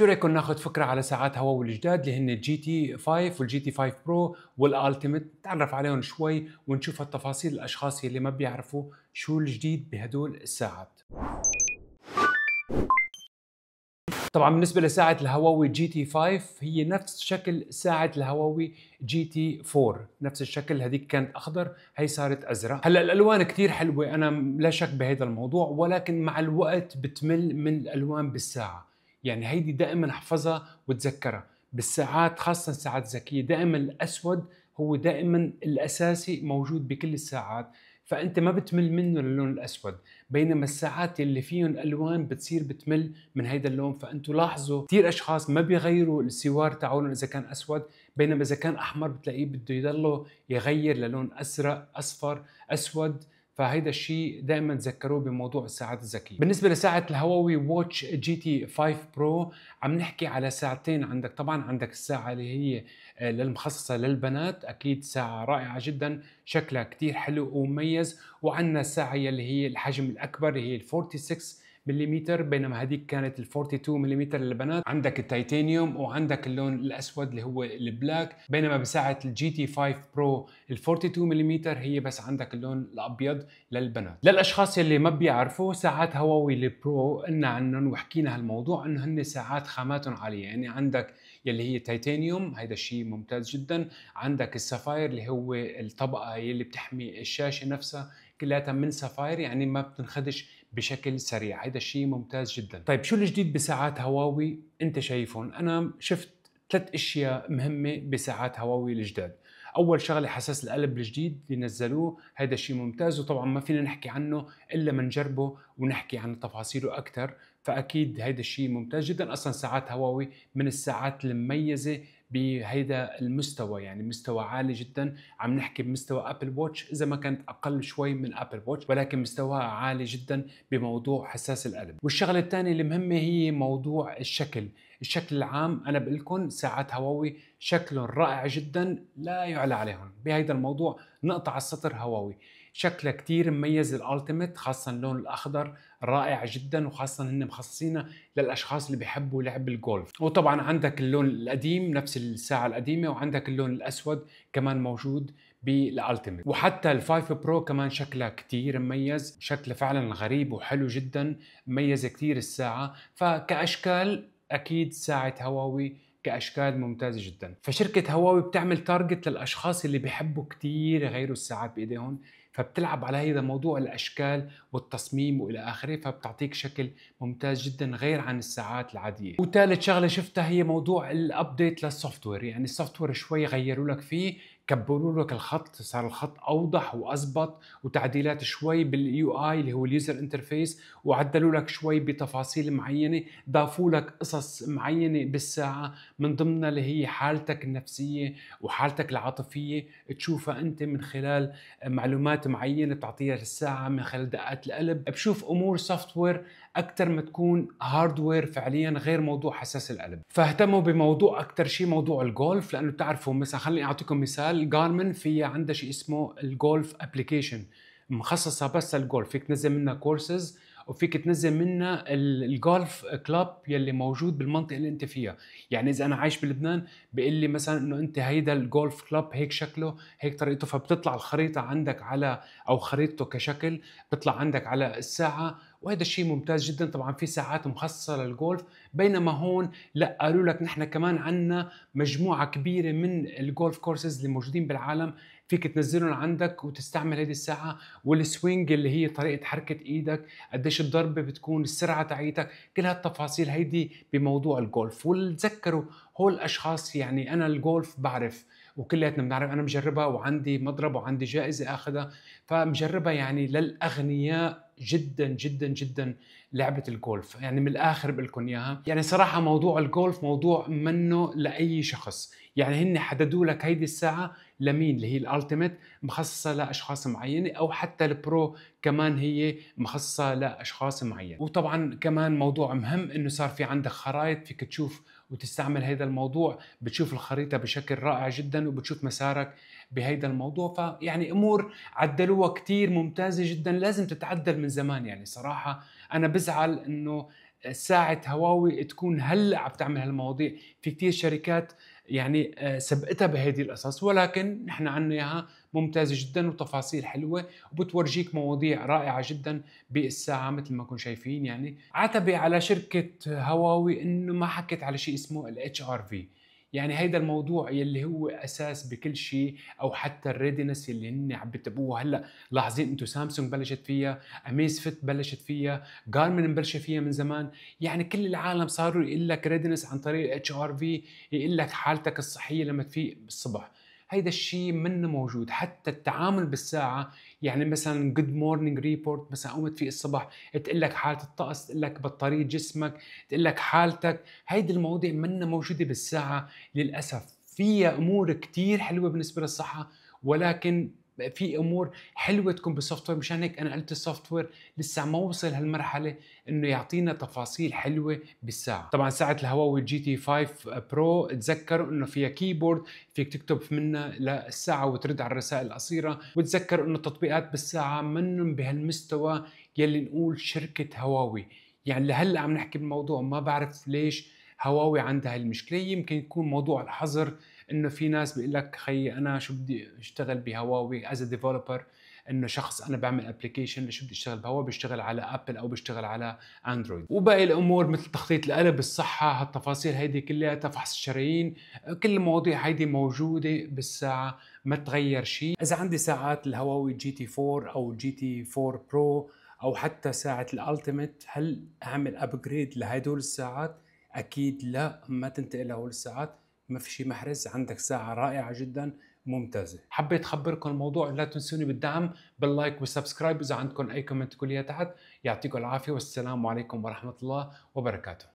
شو رايكم ناخذ فكره على ساعات هواوي الجداد اللي هن الجي تي 5 والجي تي 5 برو والالتيميت نتعرف عليهم شوي ونشوف التفاصيل الاشخاص اللي ما بيعرفوا شو الجديد بهدول الساعات طبعا بالنسبة لساعة الهواوي جي تي 5 هي نفس شكل ساعة الهواوي جي تي 4 نفس الشكل هذيك كانت أخضر هي صارت أزرق هلا الألوان كتير حلوة أنا لا شك بهذا الموضوع ولكن مع الوقت بتمل من الألوان بالساعة يعني هيدي دائما احفظها وتذكرها بالساعات خاصة الساعات الذكية دائما الأسود هو دائما الأساسي موجود بكل الساعات فأنت ما بتمل منه اللون الأسود بينما الساعات اللي فيهم ألوان بتصير بتمل من هيدا اللون فأنتوا لاحظوا كثير أشخاص ما بيغيروا السوار تاعهم إذا كان أسود بينما إذا كان أحمر بتلاقيه بده يضله يغير للون أزرق أصفر أسود فهيدا الشيء دائما تذكروه بموضوع الساعات الذكيه بالنسبه لساعه الهواوي واتش جي تي 5 برو عم نحكي على ساعتين عندك طبعا عندك الساعه اللي هي المخصصه آه، للبنات اكيد ساعه رائعه جدا شكلها كتير حلو ومميز وعندنا الساعه اللي هي الحجم الاكبر اللي هي ال 46 ملم بينما هذيك كانت ال 42 ملم للبنات عندك التيتانيوم وعندك اللون الاسود اللي هو البلاك بينما بساعه الجي تي 5 برو ال 42 ملم هي بس عندك اللون الابيض للبنات للاشخاص اللي ما بيعرفوا ساعات هواوي البرو قلنا عنهم وحكينا هالموضوع انه هن ساعات خاماتهم عاليه يعني عندك يلي هي تيتانيوم هيدا الشيء ممتاز جدا عندك السفاير اللي هو الطبقه يلي بتحمي الشاشه نفسها كلياتها من سفاير يعني ما بتنخدش بشكل سريع هذا الشيء ممتاز جدا طيب شو الجديد بساعات هواوي انت شايفهم انا شفت ثلاث اشياء مهمه بساعات هواوي الجداد اول شغله حساس القلب الجديد اللي نزلوه هذا الشيء ممتاز وطبعا ما فينا نحكي عنه الا ما نجربه ونحكي عن تفاصيله اكثر فاكيد هذا الشيء ممتاز جدا اصلا ساعات هواوي من الساعات المميزه بهيدا المستوى يعني مستوى عالي جدا عم نحكي بمستوى ابل ووتش اذا ما كانت اقل شوي من ابل ووتش ولكن مستواها عالي جدا بموضوع حساس القلب والشغله الثانيه المهمه هي موضوع الشكل الشكل العام انا بقول لكم ساعات هواوي شكلهم رائع جدا لا يعلى عليهم بهيدا الموضوع نقطع السطر هواوي شكلها كتير مميز الالتيميت خاصه اللون الاخضر رائع جدا وخاصه هن مخصصينه للاشخاص اللي بيحبوا لعب الجولف وطبعا عندك اللون القديم نفس الساعه القديمه وعندك اللون الاسود كمان موجود بالالتيميت وحتى الفايف برو كمان شكلها كتير مميز شكله فعلا غريب وحلو جدا مميزه كتير الساعه فكاشكال اكيد ساعه هواوي كاشكال ممتازه جدا فشركه هواوي بتعمل تارجت للاشخاص اللي بيحبوا كتير يغيروا الساعات بايديهم فبتلعب على هذا موضوع الاشكال والتصميم والى اخره فبتعطيك شكل ممتاز جدا غير عن الساعات العاديه وثالث شغله شفتها هي موضوع الابديت للسوفت وير يعني السوفت وير شوي غيروا لك فيه كبروا لك الخط صار الخط اوضح واضبط وتعديلات شوي باليو اي اللي هو اليوزر انترفيس وعدلوا لك شوي بتفاصيل معينه ضافوا لك قصص معينه بالساعه من ضمنها اللي هي حالتك النفسيه وحالتك العاطفيه تشوفها انت من خلال معلومات معلومات معينه بتعطيها للساعه من خلال دقات القلب بشوف امور سوفت وير اكثر ما تكون هاردوير فعليا غير موضوع حساس القلب فاهتموا بموضوع اكثر شيء موضوع الجولف لانه بتعرفوا مثلا خليني اعطيكم مثال جارمن في عندها شيء اسمه الجولف ابلكيشن مخصصه بس للجولف فيك تنزل منها كورسز وفيك تنزل منها الجولف كلاب يلي موجود بالمنطقه اللي انت فيها يعني اذا انا عايش بلبنان بيقول لي مثلا انه انت هيدا الجولف كلاب هيك شكله هيك طريقته فبتطلع الخريطه عندك على او خريطته كشكل بتطلع عندك على الساعه وهذا الشيء ممتاز جدا طبعا في ساعات مخصصه للجولف بينما هون لا قالوا لك نحن كمان عندنا مجموعه كبيره من الجولف كورسز اللي موجودين بالعالم فيك تنزلهم عندك وتستعمل هذه الساعه والسوينج اللي هي طريقه حركه ايدك قديش الضربه بتكون السرعه تاعيتك كل هالتفاصيل هيدي بموضوع الجولف وتذكروا هول الاشخاص يعني انا الجولف بعرف وكلياتنا بنعرف انا مجربها وعندي مضرب وعندي جائزه اخذها فمجربها يعني للاغنياء جدا جدا جدا لعبه الجولف يعني من الاخر بقول لكم اياها يعني صراحه موضوع الجولف موضوع منه لاي شخص يعني هن حددوا لك هيدي الساعه لمين اللي هي الالتيميت مخصصه لاشخاص معينه او حتى البرو كمان هي مخصصه لاشخاص معينه وطبعا كمان موضوع مهم انه صار في عندك خرائط فيك تشوف وتستعمل هذا الموضوع بتشوف الخريطه بشكل رائع جدا وبتشوف مسارك بهيدا الموضوع فيعني امور عدلوها كتير ممتازه جدا لازم تتعدل من زمان يعني صراحه انا بزعل انه ساعة هواوي تكون هلا عم تعمل هالمواضيع في كتير شركات يعني آه، سبقتها بهيدي القصص ولكن نحن عنا اياها ممتازه جدا وتفاصيل حلوه وبتورجيك مواضيع رائعه جدا بالساعه مثل ما كنتم شايفين يعني عتبي على شركه هواوي انه ما حكت على شيء اسمه الاتش ار في يعني هيدا الموضوع يلي هو اساس بكل شيء او حتى الريدنس اللي هن عم بتبوها هلا لاحظين انتم سامسونج بلشت فيها اميز فيت بلشت فيها جارمن بلشت فيها من زمان يعني كل العالم صاروا يقول لك ريدنس عن طريق اتش ار في يقول لك حالتك الصحيه لما تفيق بالصبح هيدا الشيء منه موجود حتى التعامل بالساعه يعني مثلا جود مورنينج ريبورت مثلا قمت في الصبح تقول لك حاله الطقس تقول لك بطاريه جسمك تقول لك حالتك هيدي المواضيع منه موجوده بالساعه للاسف فيها امور كتير حلوه بالنسبه للصحه ولكن في امور حلوه تكون بالسوفت وير مشان هيك انا قلت السوفت وير لسه ما وصل هالمرحله انه يعطينا تفاصيل حلوه بالساعه طبعا ساعه الهواوي جي تي 5 برو تذكروا انه فيها كيبورد فيك تكتب منها للساعه وترد على الرسائل القصيره وتذكروا انه التطبيقات بالساعه منهم بهالمستوى يلي نقول شركه هواوي يعني لهلا عم نحكي بالموضوع ما بعرف ليش هواوي عندها هالمشكله يمكن يكون موضوع الحظر انه في ناس بيقول لك خيي انا شو بدي اشتغل بهواوي از ديفلوبر انه شخص انا بعمل ابلكيشن شو بدي اشتغل بهواوي بيشتغل على ابل او بيشتغل على اندرويد وباقي الامور مثل تخطيط القلب الصحه هالتفاصيل هيدي كلها فحص الشرايين كل المواضيع هيدي موجوده بالساعه ما تغير شيء اذا عندي ساعات الهواوي جي تي 4 او جي تي 4 برو او حتى ساعه الالتيميت هل اعمل ابجريد لهدول الساعات اكيد لا ما تنتقل لهول الساعات ما في شي محرز عندك ساعة رائعة جدا ممتازة حبيت أخبركم الموضوع لا تنسوني بالدعم باللايك والسبسكرايب إذا عندكم أي كومنت كلية تحت يعطيكم العافية والسلام عليكم ورحمة الله وبركاته